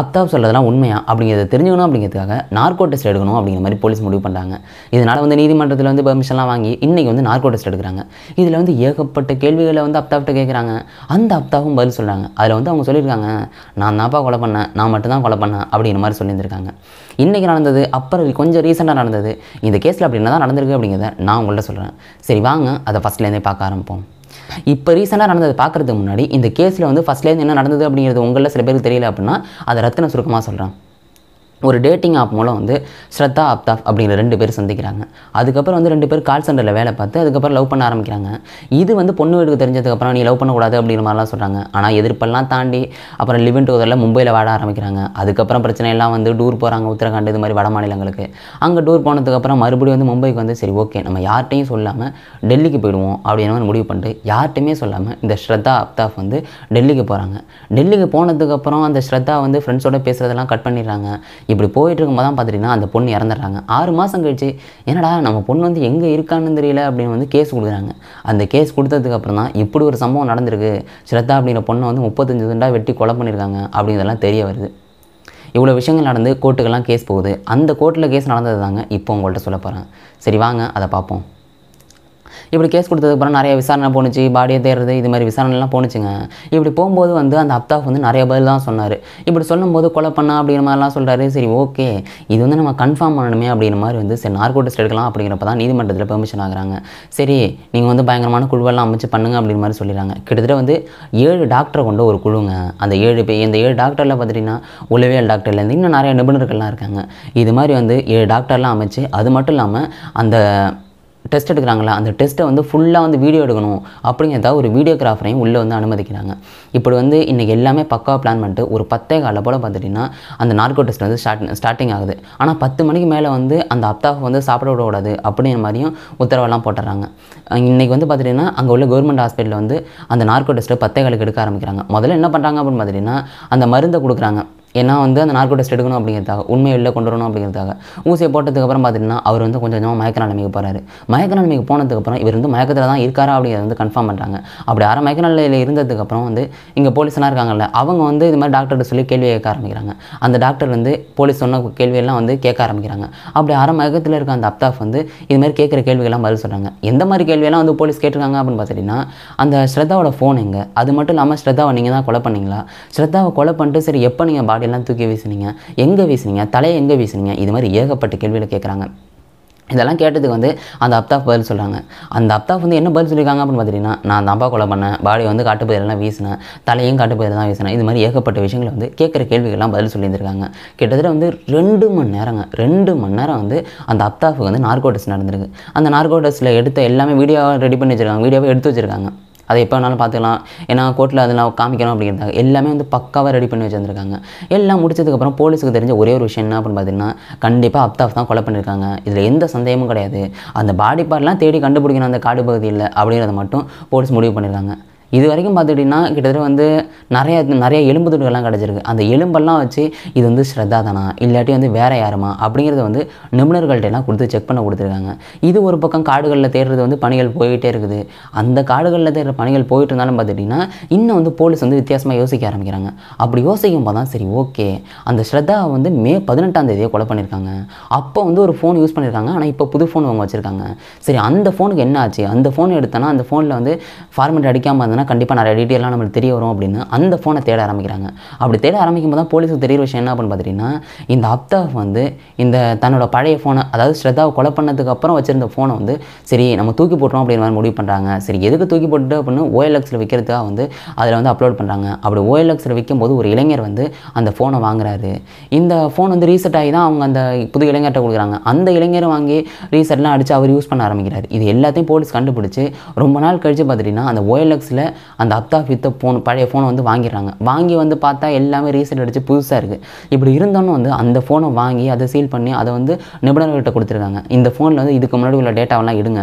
அப்தாப் சொல்கிறதெல்லாம் உண்மையா அப்படிங்கிறத தெரிஞ்சுக்கணும் அப்படிங்கிறதுக்காக நார்கோ டெஸ்ட் எடுக்கணும் அப்படிங்கிற மாதிரி போலீஸ் முடிவு பண்ணுறாங்க இதனால் வந்து நீதிமன்றத்தில் வந்து பெர்மிஷன்லாம் வாங்கி இன்றைக்கி வந்து நார்கோ டெஸ்ட் எடுக்கிறாங்க இதில் வந்து ஏகப்பட்ட கேள்விகளை வந்து அப்தாப்ட்ட கேட்குறாங்க அந்த அப்தாவும் பதில் சொல்கிறாங்க அதில் வந்து அவங்க சொல்லியிருக்காங்க நான் தான்ப்பா கொலை பண்ணேன் நான் மட்டும்தான் கொலை பண்ணேன் அப்படிங்கிற மாதிரி சொல்லியிருந்திருக்காங்க இன்றைக்கி நடந்தது அப்புறம் கொஞ்சம் ரீசெண்டாக நடந்தது இந்த கேஸில் என்ன தான் நடந்திருக்கு அப்படிங்கிறத நான் உங்கள்கிட்ட சொல்கிறேன் சரி வாங்க அதை ஃபஸ்ட்லேருந்தே பார்க்க ஆரம்பிப்போம் இப்போ ரீசெண்டாக நடந்தது பார்க்குறதுக்கு முன்னாடி இந்த கேஸில் வந்து ஃபஸ்ட்லேருந்து என்ன நடந்தது அப்படிங்கிறது உங்களில் சில பேருக்கு தெரியல அப்படின்னா அதை ரத்தின சுருக்கமாக சொல்கிறேன் ஒரு டேட்டிங் ஆப் மூலம் வந்து ஸ்ரத்தா ஆப்தாப் அப்படிங்கிற ரெண்டு பேர் சந்திக்கிறாங்க அதுக்கப்புறம் வந்து ரெண்டு பேர் கால் சென்டரில் வேலை பார்த்து அதுக்கப்புறம் லவ் பண்ண ஆரம்பிக்கிறாங்க இது வந்து பொண்ணு வீட்டுக்கு தெரிஞ்சதுக்கப்புறம் நீ லவ் பண்ணக்கூடாது அப்படிங்கிற மாதிரிலாம் சொல்கிறாங்க ஆனால் எதிர்ப்பெல்லாம் தாண்டி அப்புறம் லிவன் டூதரில் மும்பையில் வாட ஆரம்பிக்கிறாங்க அதுக்கப்புறம் பிரச்சனையெல்லாம் வந்து டூர் போகிறாங்க உத்தரகாண்ட் இது மாதிரி வட மாநிலங்களுக்கு அங்கே டூர் போனதுக்கப்புறம் மறுபடியும் வந்து மும்பைக்கு வந்து சரி ஓகே நம்ம யார்கிட்டையும் சொல்லாமல் டெல்லிக்கு போயிடுவோம் அப்படின்னு முடிவு பண்ணிட்டு யார்கிட்டையுமே சொல்லாமல் இந்த ஸ்ரத்தா அப்தாஃப் வந்து டெல்லிக்கு போகிறாங்க டெல்லிக்கு போனதுக்கப்புறம் அந்த ஸ்ரத்தா வந்து ஃப்ரெண்ட்ஸோட பேசுகிறதெல்லாம் கட் பண்ணிடுறாங்க இப்படி போயிட்டு இருக்கும்போது தான் பார்த்துட்டிங்கன்னா அந்த பொண்ணு இறந்துடுறாங்க ஆறு மாதம் கழிச்சு என்னடா நம்ம பொண்ணு வந்து எங்கே இருக்கான்னு தெரியல அப்படின்னு வந்து கேஸ் கொடுக்குறாங்க அந்த கேஸ் கொடுத்ததுக்கப்புறம் தான் இப்படி ஒரு சம்பவம் நடந்திருக்கு ஸ்ரத்தா அப்படிங்கிற பொண்ணை வந்து முப்பத்தஞ்சு துண்டாக வெட்டி கொலை பண்ணியிருக்காங்க அப்படிங்கிறதெல்லாம் தெரிய வருது இவ்வளோ விஷயங்கள் நடந்து கோர்ட்டுக்கெல்லாம் கேஸ் போகுது அந்த கோர்ட்டில் கேஸ் நடந்தது தாங்க இப்போ உங்கள்கிட்ட சொல்ல போகிறேன் சரி வாங்க அதை பார்ப்போம் இப்படி கேஸ் கொடுத்ததுக்கப்புறம் நிறைய விசாரணை போணுச்சு பாடியை தேடுறது இது மாதிரி விசாரணைலாம் போணுச்சுங்க இப்படி போகும்போது வந்து அந்த அப்தாஃப் வந்து நிறைய பதில் தான் சொன்னார் இப்படி சொல்லும்போது கொலை பண்ணா அப்படிங்கிற மாதிரிலாம் சொல்கிறாரு சரி ஓகே இது வந்து நம்ம கன்ஃபார்ம் பண்ணணுமே அப்படிங்கிற மாதிரி வந்து சரி நார்கோட்டிஸ்ட் எடுக்கலாம் அப்படிங்கிறப்ப தான் நீதிமன்றத்தில் பெர்மிஷன் ஆகிறாங்க சரி நீங்கள் வந்து பயங்கரமான குழுவெல்லாம் அமைச்சு பண்ணுங்க அப்படிங்கிற மாதிரி சொல்லிடுறாங்க கிட்டத்தட்ட வந்து ஏழு டாக்டரை கொண்ட ஒரு குழுங்க அந்த ஏழு பேர் இந்த ஏழு டாக்டரில் பார்த்தீங்கன்னா உளவியல் டாக்டர்லேருந்து இன்னும் நிறைய நிபுணர்கள்லாம் இருக்காங்க இது மாதிரி வந்து ஏழு டாக்டர்லாம் அமைச்சு அது மட்டும் இல்லாமல் அந்த டெஸ்ட் எடுக்கிறாங்களா அந்த டெஸ்ட்டை வந்து ஃபுல்லாக வந்து வீடியோ எடுக்கணும் அப்படிங்கிறத ஒரு வீடியோகிராஃபரையும் உள்ளே வந்து அனுமதிக்கிறாங்க இப்படி வந்து இன்றைக்கி எல்லாமே பக்காவாக பிளான் பண்ணிட்டு ஒரு பத்தே கால போல் பார்த்துட்டிங்கன்னா அந்த நார்கோ டெஸ்ட் வந்து ஸ்டார்ட் ஸ்டார்டிங் ஆகுது ஆனால் பத்து மணிக்கு மேலே வந்து அந்த அப்தாஃப் வந்து சாப்பிட விடக்கூடாது அப்படிங்கிற மாதிரியும் உத்தரவெல்லாம் போட்டுறாங்க இன்றைக்கி வந்து பார்த்துட்டிங்கன்னா அங்கே உள்ள கவர்மெண்ட் ஹாஸ்பிட்டலில் வந்து அந்த நார்கோ டெஸ்ட்டை பத்தே காலுக்கு எடுக்க ஆரம்பிக்கிறாங்க முதல்ல என்ன பண்ணுறாங்க அப்படின்னு பார்த்துட்டிங்கன்னா அந்த மருந்தை கொடுக்குறாங்க ஏன்னா வந்து அந்த நார்கோ டெஸ்ட் எடுக்கணும் அப்படிங்கிறதாக உண்மை வெளில கொண்டு வரணும் அப்படிங்கிறதாக ஊசியை போட்டதுக்கப்புறம் பார்த்திங்கன்னா அவர் வந்து கொஞ்சம் கொஞ்சமாக மயக்க நிலைமைக்கு போகிறாரு மயக்க நிலைமைக்கு போனதுக்கப்புறம் இவர் வந்து மயக்கத்தில் தான் இருக்காரா அப்படிங்கிறத வந்து கன்ஃபார்ம் பண்ணுறாங்க அப்படி அரை மயக்க நிலையில் இருந்ததுக்கப்புறம் வந்து இங்கே போலீஸ்லாம் இருக்காங்கல்ல அவங்க வந்து இது மாதிரி டாக்டர்கிட்ட சொல்லி கேள்வி கேட்க ஆரம்பிக்கிறாங்க அந்த டாக்டர் வந்து போலீஸ் சொன்ன கேள்வியெல்லாம் வந்து கேட்க ஆரம்பிக்கிறாங்க அப்படி அரை மயக்கத்தில் இருக்க அந்த அப்தாஃப் வந்து இது மாதிரி கேட்குற கேள்விகள்லாம் பதில் சொல்கிறாங்க எந்த மாதிரி கேள்வியெல்லாம் வந்து போலீஸ் கேட்டிருக்காங்க அப்படின்னு பார்த்தீங்கன்னா அந்த ஸ்ரத்தாவோட ஃபோன் எங்கே அது மட்டும் இல்லாமல் ஸ்ரத்தாவை நீங்கள் தான் கொலை பண்ணிங்களா ஸ்ரத்தாவை கொலை பண்ணிட்டு சரி எப்போ நீங்கள் பாடி எல்லாம் தூக்கி வீசுனீங்க எங்கே வீசுனீங்க தலையை எங்கே வீசுனீங்க இது மாதிரி ஏகப்பட்ட கேள்வியில் கேட்குறாங்க இதெல்லாம் கேட்டதுக்கு வந்து அந்த அப்தாப் பதில் சொல்கிறாங்க அந்த அப்தாப் வந்து என்ன பதில் சொல்லியிருக்காங்க அப்படின்னு பார்த்தீங்கன்னா நான் அந்த அப்பா கொலை பண்ணேன் பாடியை வந்து காட்டுப்பயிரெல்லாம் வீசினேன் தலையும் காட்டுப்பயிர் தான் வீசினேன் இது மாதிரி ஏகப்பட்ட விஷயங்களை வந்து கேட்குற கேள்விகள்லாம் பதில் சொல்லியிருந்திருக்காங்க கிட்டத்தட்ட வந்து ரெண்டு மணி நேரங்க ரெண்டு மணி நேரம் வந்து அந்த அப்தாஃபுக்கு வந்து நார்கோட்டஸ் நடந்திருக்கு அந்த நார்கோட்டஸில் எடுத்த எல்லாமே வீடியோவாக ரெடி பண்ணி வச்சுருக்காங்க வீடியோவை எடுத்து வச்சுருக்காங்க அதை எப்போ வேணாலும் பார்த்துக்கலாம் ஏன்னா கோர்ட்டில் அதெல்லாம் காமிக்கணும் அப்படிங்கிறதாங்க எல்லாமே வந்து பக்காவாக ரெடி பண்ணி வச்சுருந்துருக்காங்க எல்லாம் முடிச்சதுக்கப்புறம் போலீஸுக்கு தெரிஞ்ச ஒரே ஒரு விஷயம் என்ன அப்படின்னு பார்த்தீங்கன்னா கண்டிப்பாக அப்தாஃப் தான் கொலை பண்ணியிருக்காங்க இதில் எந்த சந்தேகமும் கிடையாது அந்த பாடி பார்ட்லாம் தேடி கண்டுபிடிக்கணும் அந்த காடு பகுதியில் அப்படிங்கிறத மட்டும் போலீஸ் முடிவு பண்ணியிருக்காங்க இது வரைக்கும் பார்த்துக்கிட்டிங்கன்னா கிட்டத்தட்ட வந்து நிறையா நிறைய எலும்பு துண்டுகள்லாம் கிடச்சிருக்கு அந்த எலும்பெல்லாம் வச்சு இது வந்து ஸ்ரத்தா தானா இல்லாட்டி வந்து வேறு யாருமா அப்படிங்கிறத வந்து நிபுணர்கள்ட்டெல்லாம் கொடுத்து செக் பண்ண கொடுத்துருக்காங்க இது ஒரு பக்கம் காடுகளில் தேடுறது வந்து பணிகள் போயிட்டே இருக்குது அந்த காடுகளில் தேடுற பணிகள் போயிட்டு இருந்தாலும் பார்த்துக்கிட்டிங்கன்னா இன்னும் வந்து போலீஸ் வந்து வித்தியாசமாக யோசிக்க ஆரம்பிக்கிறாங்க அப்படி யோசிக்கும் போது தான் சரி ஓகே அந்த ஸ்ரத்தாவை வந்து மே பதினெட்டாம் தேதியை கொலை பண்ணியிருக்காங்க அப்போ வந்து ஒரு ஃபோன் யூஸ் பண்ணியிருக்காங்க ஆனால் இப்போ புது ஃபோன் அவங்க வச்சுருக்காங்க சரி அந்த ஃபோனுக்கு என்ன ஆச்சு அந்த ஃபோன் எடுத்தோன்னா அந்த ஃபோனில் வந்து ஃபார்மெட் அடிக்காமல் இருந்ததுன்னா கண்டிப்பாக நிறைய டீட்டெயிலாக நம்மளுக்கு தெரிய வரும் அப்படின்னு அந்த ஃபோனை தேட ஆரம்பிக்கிறாங்க அப்படி தேட ஆரம்பிக்கும் போது தான் போலீஸுக்கு தெரிய விஷயம் என்ன அப்படின்னு பார்த்தீங்கன்னா இந்த அப்தாஃப் வந்து இந்த தன்னோட பழைய ஃபோனை அதாவது ஸ்ரத்தாவை கொலை பண்ணதுக்கு அப்புறம் வச்சுருந்த ஃபோனை வந்து சரி நம்ம தூக்கி போட்டுரும் அப்படின்னு மாதிரி முடிவு பண்ணுறாங்க சரி எதுக்கு தூக்கி போட்டு அப்படின்னு ஓஎல்எக்ஸில் விற்கிறதுக்காக வந்து அதில் வந்து அப்லோட் பண்ணுறாங்க அப்படி ஓஎல்எக்ஸில் விற்கும் போது ஒரு இளைஞர் வந்து அந்த ஃபோனை வாங்குறாரு இந்த ஃபோன் வந்து ரீசெட் ஆகி தான் அவங்க அந்த புது இளைஞர்கிட்ட கொடுக்குறாங்க அந்த இளைஞரை வாங்கி ரீசெட்லாம் அடித்து அவர் யூஸ் பண்ண ஆரம்பிக்கிறார் இது எல்லாத்தையும் போலீஸ் கண்டுபிடிச்சி ரொம்ப நாள் கழித்து பார்த்துட்டிங்கன்னா அந்த ஓஎல்எக்ஸில் அந்த அப்தா வித்த ஃபோன் பழைய ஃபோனை வந்து வாங்கிடுறாங்க வாங்கி வந்து பார்த்தா எல்லாமே ரீசெட் அடித்து புதுசாக இருக்குது இப்படி இருந்தாலும் வந்து அந்த ஃபோனை வாங்கி அதை சீல் பண்ணி அதை வந்து நிபுணர்கிட்ட கொடுத்துருக்காங்க இந்த ஃபோனில் வந்து இதுக்கு முன்னாடி உள்ள டேட்டாவெல்லாம் எடுங்க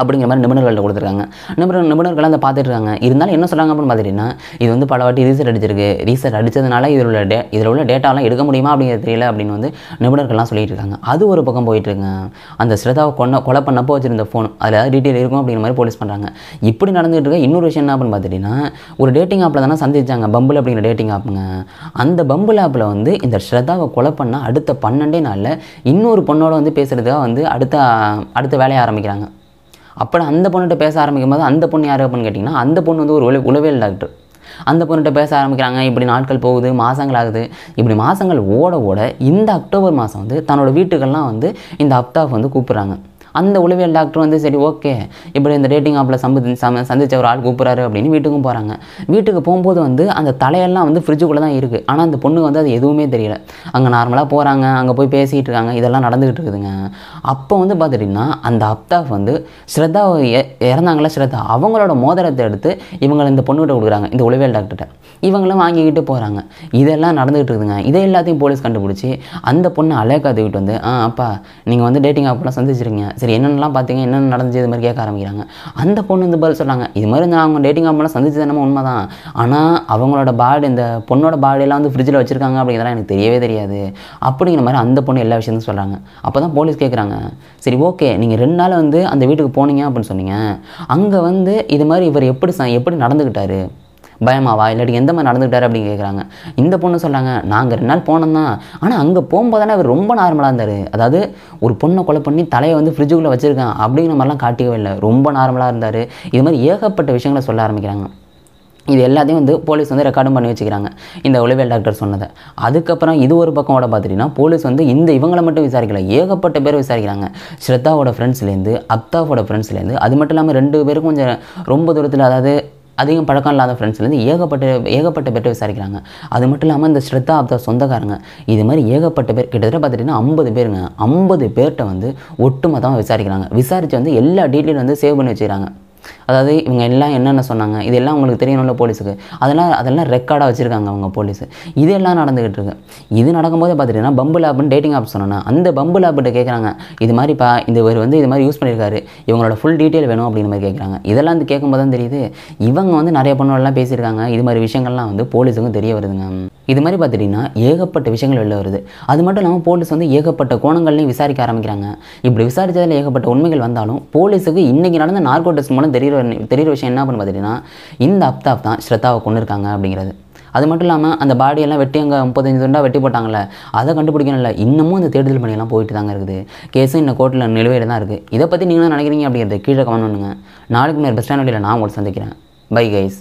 அப்படிங்கிற மாதிரி நிபுணர்கள்ட்ட கொடுத்துருக்காங்க நிபுணர் நிபுணர்கள் அதை பார்த்துட்ருக்காங்க இருந்தாலும் என்ன சொல்கிறாங்க அப்படின்னு பார்த்துட்டிங்கன்னா இது வந்து பல வாட்டி ரீசர்ட் அடிச்சிருக்கு ரீசர்ட் அடித்ததுனால இதில் உள்ள டே இதில் உள்ள டேட்டாலாம் எடுக்க முடியுமா அப்படிங்கிறது தெரியல அப்படின்னு வந்து நிபுணர்கள்லாம் சொல்லிட்டு இருக்காங்க அது ஒரு பக்கம் போயிட்டுருங்க அந்த ஸ்ரதாவை கொண்ட கொலை பண்ணப்போ வச்சிருந்த ஃபோன் அதில் ஏதாவது டீட்டெயில் இருக்கும் அப்படிங்கிற மாதிரி போலீஸ் பண்ணுறாங்க இப்படி நடந்துகிட்டு இருக்க இன்னொரு விஷயம் என்ன அப்படின்னு பார்த்துட்டிங்கன்னா ஒரு டேட்டிங் ஆப்பில் தானே சந்திச்சாங்க பம்பிள் அப்படிங்கிற டேட்டிங் ஆப்புங்க அந்த பம்புல் ஆப்பில் வந்து இந்த ஸ்ரதாவை கொலை பண்ணால் அடுத்த பன்னெண்டே நாளில் இன்னொரு பொண்ணோட வந்து பேசுகிறதுக்காக வந்து அடுத்த அடுத்த வேலையை ஆரம்பிக்கிறாங்க அப்போ அந்த பொண்ணுகிட்ட பேச ஆரம்பிக்கும் போது அந்த பொண்ணு யார் அப்படின்னு கேட்டிங்கன்னா அந்த பொண்ணு வந்து ஒரு உள உளவியல் டாக்டர் அந்த பொண்ணுகிட்ட பேச ஆரம்பிக்கிறாங்க இப்படி நாட்கள் போகுது மாதங்கள் ஆகுது இப்படி மாதங்கள் ஓட ஓட இந்த அக்டோபர் மாதம் வந்து தன்னோட வீட்டுக்கெல்லாம் வந்து இந்த அப்தாஃப் வந்து கூப்பிட்றாங்க அந்த உளவியல் டாக்டர் வந்து சரி ஓகே இப்படி இந்த டேட்டிங் ஆப்பில் சம்பு சந்திச்ச ஒரு ஆள் கூப்பிட்றாரு அப்படின்னு வீட்டுக்கும் போகிறாங்க வீட்டுக்கு போகும்போது வந்து அந்த தலையெல்லாம் வந்து ஃப்ரிட்ஜுக்குள்ளே தான் இருக்குது ஆனால் அந்த பொண்ணுக்கு வந்து அது எதுவுமே தெரியல அங்கே நார்மலாக போகிறாங்க அங்கே போய் பேசிகிட்டு இருக்காங்க இதெல்லாம் நடந்துகிட்டு இருக்குதுங்க அப்போ வந்து பார்த்துட்டிங்கன்னா அந்த அப்தாஃப் வந்து ஸ்ரத்தா இறந்தாங்களா ஸ்ரத்தா அவங்களோட மோதிரத்தை எடுத்து இவங்களை இந்த பொண்ணுகிட்ட கொடுக்குறாங்க இந்த உளவியல் டாக்டர்கிட்ட இவங்களும் வாங்கிக்கிட்டு போகிறாங்க இதெல்லாம் நடந்துகிட்டு இருக்குதுங்க இதை எல்லாத்தையும் போலீஸ் கண்டுபிடிச்சி அந்த பொண்ணை அலேக்கா வந்து ஆ அப்பா நீங்கள் வந்து டேட்டிங் ஆப்பெல்லாம் சந்திச்சிருங்க சரி என்னென்னலாம் பார்த்தீங்க என்னென்ன நடந்துச்சு இது மாதிரி கேட்க ஆரம்பிக்கிறாங்க அந்த பொண்ணு இந்த பதில் சொல்கிறாங்க இது மாதிரி நான் அவங்க டேட்டிங் ஆம்பெல்லாம் சந்திச்சது என்னமோ உண்மை தான் ஆனால் அவங்களோட பாடி இந்த பொண்ணோட பாடியெல்லாம் வந்து ஃப்ரிட்ஜில் வச்சுருக்காங்க அப்படிங்கிறதா எனக்கு தெரியவே தெரியாது அப்படிங்கிற மாதிரி அந்த பொண்ணு எல்லா விஷயத்தையும் சொல்கிறாங்க அப்போ தான் போலீஸ் கேட்குறாங்க சரி ஓகே நீங்கள் ரெண்டு நாள் வந்து அந்த வீட்டுக்கு போனீங்க அப்படின்னு சொன்னீங்க அங்கே வந்து இது மாதிரி இவர் எப்படி எப்படி நடந்துக்கிட்டாரு பயமாவா இல்லாட்டி எந்த மாதிரி நடந்துக்கிட்டாரு அப்படின்னு கேட்குறாங்க இந்த பொண்ணு சொல்கிறாங்க நாங்கள் ரெண்டு நாள் போனோம் தான் ஆனால் அங்கே போகும்போதானே அவர் ரொம்ப நார்மலாக இருந்தார் அதாவது ஒரு பொண்ணை கொலை பண்ணி தலையை வந்து ஃப்ரிட்ஜுக்குள்ளே வச்சுருக்கான் அப்படிங்கிற மாதிரிலாம் காட்டிக்கவே இல்லை ரொம்ப நார்மலாக இருந்தார் இது மாதிரி ஏகப்பட்ட விஷயங்களை சொல்ல ஆரம்பிக்கிறாங்க இது எல்லாத்தையும் வந்து போலீஸ் வந்து ரெக்கார்டும் பண்ணி வச்சுக்கிறாங்க இந்த உளவியல் டாக்டர் சொன்னதை அதுக்கப்புறம் இது ஒரு பக்கம் ஓட பார்த்துட்டிங்கன்னா போலீஸ் வந்து இந்த இவங்களை மட்டும் விசாரிக்கல ஏகப்பட்ட பேர் விசாரிக்கிறாங்க ஸ்ரத்தாவோட ஃப்ரெண்ட்ஸ்லேருந்து அப்தாவோட ஃப்ரெண்ட்ஸ்லேருந்து அது மட்டும் இல்லாமல் ரெண்டு பேருக்கும் கொஞ்சம் ரொம்ப தூரத்தில் அதாவது அதிகம் பழக்கம் இல்லாத ஃப்ரெண்ட்ஸ்லேருந்து ஏகப்பட்ட ஏகப்பட்ட பேர்கிட்ட விசாரிக்கிறாங்க அது மட்டும் இல்லாமல் இந்த ஸ்ரத்தா ஆப்தா சொந்தக்காரங்க இது மாதிரி ஏகப்பட்ட பேர் கிட்டத்தட்ட பார்த்துட்டிங்கன்னா ஐம்பது பேருங்க ஐம்பது பேர்கிட்ட வந்து ஒட்டுமொத்தமாக விசாரிக்கிறாங்க விசாரித்து வந்து எல்லா டீட்டெயிலும் வந்து சேவ் பண்ணி வச்சுக்கிறாங்க அதாவது இவங்க எல்லாம் என்னென்ன சொன்னாங்க இதெல்லாம் உங்களுக்கு தெரியணும்ல போலீஸுக்கு அதெல்லாம் அதெல்லாம் ரெக்கார்டாக வச்சுருக்காங்க அவங்க போலீஸ் இதெல்லாம் நடந்துகிட்டு இருக்கு இது நடக்கும்போதே பார்த்துட்டீங்கன்னா பம்பு லேப்னு டேட்டிங் ஆப் சொன்னால் அந்த பம்பு ஆப்கிட்ட கேட்குறாங்க இது மாதிரிப்பா இந்த இவர் வந்து இது மாதிரி யூஸ் பண்ணியிருக்காரு இவங்களோட ஃபுல் டீட்டெயில் வேணும் அப்படிங்கிற மாதிரி கேட்குறாங்க இதெல்லாம் வந்து கேட்கும்போது தான் தெரியுது இவங்க வந்து நிறைய பொண்ணோடலாம் பேசியிருக்காங்க இது மாதிரி விஷயங்கள்லாம் வந்து போலீஸுக்கும் தெரிய வருதுங்க இது மாதிரி பார்த்துட்டிங்கன்னா ஏகப்பட்ட விஷயங்கள் வெளில வருது அது மட்டும் இல்லாமல் போலீஸ் வந்து ஏகப்பட்ட கோணங்கள்லையும் விசாரிக்க ஆரம்பிக்கிறாங்க இப்படி விசாரித்ததில் ஏகப்பட்ட உண்மைகள் வந்தாலும் போலீஸுக்கு இன்றைக்கி நடந்த நார்கோ டெஸ்ட் மூலம் தெரியுற தெரியுற விஷயம் என்ன பண்ண இந்த அப்தாப் தான் ஸ்ரத்தாவை கொண்டு இருக்காங்க அப்படிங்கிறது அது மட்டும் இல்லாமல் அந்த பாடியெல்லாம் வெட்டி அங்கே முப்பத்தஞ்சு துண்டாக வெட்டி போட்டாங்களே அதை கண்டுபிடிக்கணும்ல இன்னமும் அந்த தேடுதல் பணியெல்லாம் போயிட்டு தாங்க இருக்குது கேஸும் இந்த கோர்ட்டில் நிலுவையில் தான் இருக்குது இதை பற்றி நீங்கள் நினைக்கிறீங்க அப்படிங்கிறது கீழே கவனம் பண்ணுங்கள் நாளைக்கு மேலே பஸ் ஸ்டாண்ட் நான் உங்களுக்கு சந்திக்கிறேன் பை கைஸ்